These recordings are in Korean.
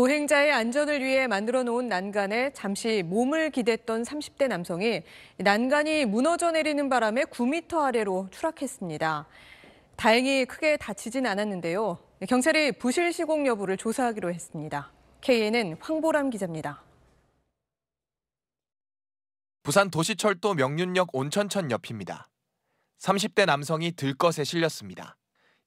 보행자의 안전을 위해 만들어 놓은 난간에 잠시 몸을 기댔던 30대 남성이 난간이 무너져 내리는 바람에 9m 아래로 추락했습니다. 다행히 크게 다치진 않았는데요. 경찰이 부실 시공 여부를 조사하기로 했습니다. KNN 황보람 기자입니다. 부산 도시철도 명륜역 온천천 옆입니다. 30대 남성이 들것에 실렸습니다.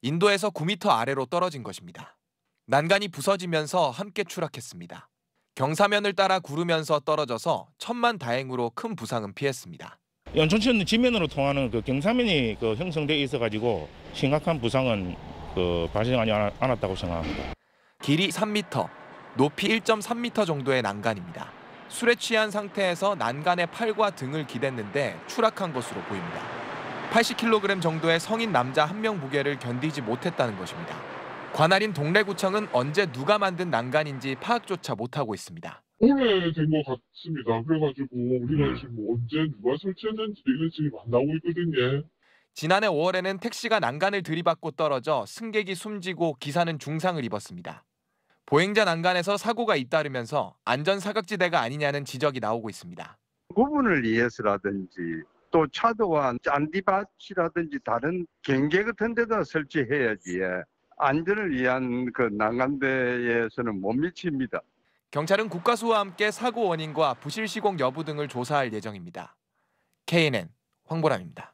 인도에서 9m 아래로 떨어진 것입니다. 난간이 부서지면서 함께 추락했습니다. 경사면을 따라 구르면서 떨어져서 천만 다행으로 큰 부상은 피했습니다. 연천천 지면으로 통하는 그 경사면이 그 형성돼 있어가지고 심각한 부상은 그 발생하지 않았다고 생각합니다. 길이 3m, 높이 1.3m 정도의 난간입니다. 술에 취한 상태에서 난간에 팔과 등을 기댔는데 추락한 것으로 보입니다. 80kg 정도의 성인 남자 한 명 무게를 견디지 못했다는 것입니다. 관할인 동래구청은 언제 누가 만든 난간인지 파악조차 못하고 있습니다. 오래된 것 같습니다. 그래가지고 우리가 음. 지금 언제 누가 설치했는지 이런 지금 안 나오고 있거든요. 지난해 5월에는 택시가 난간을 들이받고 떨어져 승객이 숨지고 기사는 중상을 입었습니다. 보행자 난간에서 사고가 잇따르면서 안전 사각지대가 아니냐는 지적이 나오고 있습니다. 구분을 위해서라든지 또 차도와 잔디밭이라든지 다른 경계 같은 데다 설치해야지 안전을 위한 그 난간대에서는 못 미칩니다. 경찰은 국가수와 함께 사고 원인과 부실 시공 여부 등을 조사할 예정입니다. KNN 황보람입니다.